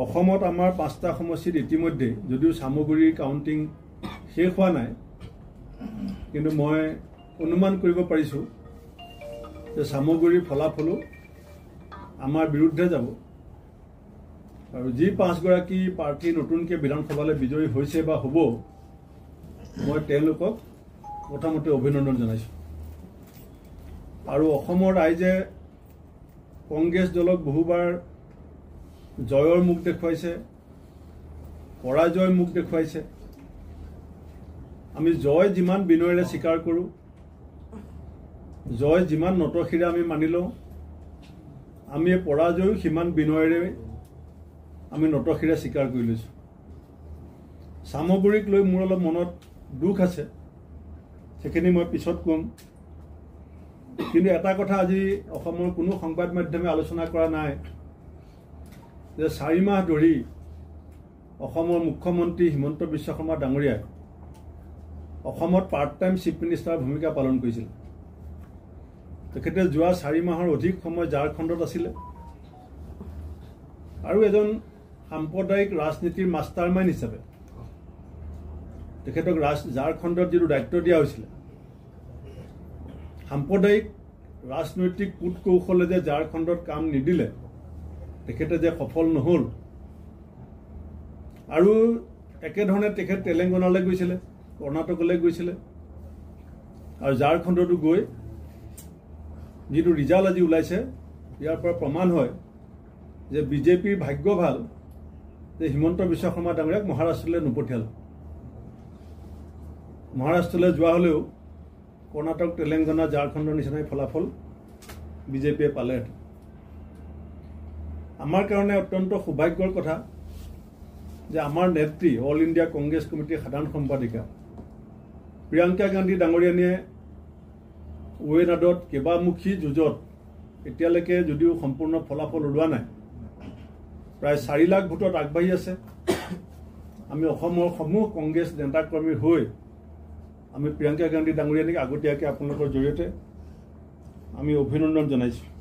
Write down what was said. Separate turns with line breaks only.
অসমত আমাৰ পাঁচটা সমষ্টিত ইতিমধ্যে যদিও চামগুৰিৰ কাউণ্টিং শেষ হোৱা নাই কিন্তু মই অনুমান কৰিব পাৰিছোঁ যে চামগুৰিৰ ফলাফলো আমাৰ বিৰুদ্ধে যাব আৰু যি পাঁচগৰাকী প্ৰাৰ্থী নতুনকৈ বিধানসভালৈ বিজয়ী হৈছে বা হ'ব মই তেওঁলোকক প্ৰথমতে অভিনন্দন জনাইছোঁ আৰু অসমৰ ৰাইজে কংগ্ৰেছ দলক বহুবাৰ জয়ৰ মুখ দেখুৱাইছে পৰাজয়ৰ মুখ দেখুৱাইছে আমি জয় যিমান বিনয়েৰে স্বীকাৰ কৰোঁ জয় যিমান নটখীৰে আমি মানি লওঁ আমি এই পৰাজয়ো সিমান বিনয়েৰে আমি নটখীৰে স্বীকাৰ কৰি লৈছোঁ চামগুৰিক লৈ মোৰ অলপ মনত দুখ আছে সেইখিনি মই পিছত ক'ম কিন্তু এটা কথা আজি অসমৰ কোনো সংবাদ মাধ্যমে আলোচনা কৰা নাই যে চাৰি মাহ ধৰি অসমৰ মুখ্যমন্ত্ৰী হিমন্ত বিশ্ব শৰ্মা ডাঙৰীয়াই অসমত পাৰ্ট টাইম চিফ মিনিষ্টাৰৰ ভূমিকা পালন কৰিছিল তেখেতে যোৱা চাৰি মাহৰ অধিক সময় ঝাৰখণ্ডত আছিলে আৰু এজন সাম্প্ৰদায়িক ৰাজনীতিৰ মাষ্টাৰ মাইণ্ড হিচাপে তেখেতক ৰাজ ঝাৰখণ্ডত যিটো দায়িত্ব দিয়া হৈছিলে সাম্প্ৰদায়িক ৰাজনৈতিক কূট কৌশলে যে ঝাৰখণ্ডত কাম নিদিলে তেখেতে যে সফল নহ'ল আৰু একেধৰণে তেখেত তেলেংগানালৈ গৈছিলে কৰ্ণাটকলৈ গৈছিলে আৰু ঝাৰখণ্ডতো গৈ যিটো ৰিজাল্ট আজি ওলাইছে ইয়াৰ পৰা প্ৰমাণ হয় যে বিজেপিৰ ভাগ্য ভাল যে হিমন্ত বিশ্ব শৰ্মা ডাঙৰীয়াক মহাৰাষ্ট্ৰলৈ নপঠিয়াল মহাৰাষ্ট্ৰলৈ যোৱা হ'লেও কৰ্ণাটক তেলেংগানা ঝাৰখণ্ডৰ নিচিনাই ফলাফল বিজেপিয়ে পালেহেঁতেন আমাৰ কাৰণে অত্যন্ত সৌভাগ্যৰ কথা যে আমাৰ নেত্ৰী অল ইণ্ডিয়া কংগ্ৰেছ কমিটিৰ সাধাৰণ সম্পাদিকা প্ৰিয়ংকা গান্ধী ডাঙৰীয়ানীয়ে ৱেনাডত কেইবামুখী যুঁজত এতিয়ালৈকে যদিও সম্পূৰ্ণ ফলাফল ওলোৱা নাই প্ৰায় চাৰি লাখ ভোটত আগবাঢ়ি আছে আমি অসমৰ সমূহ কংগ্ৰেছ নেতাকৰ্মী হৈ আমি প্ৰিয়ংকা গান্ধী ডাঙৰীয়ানীক আগতীয়াকৈ আপোনালোকৰ জৰিয়তে আমি অভিনন্দন জনাইছোঁ